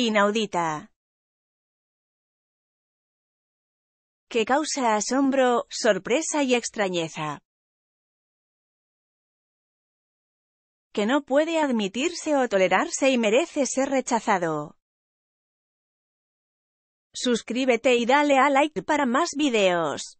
inaudita. Que causa asombro, sorpresa y extrañeza. Que no puede admitirse o tolerarse y merece ser rechazado. Suscríbete y dale a like para más videos.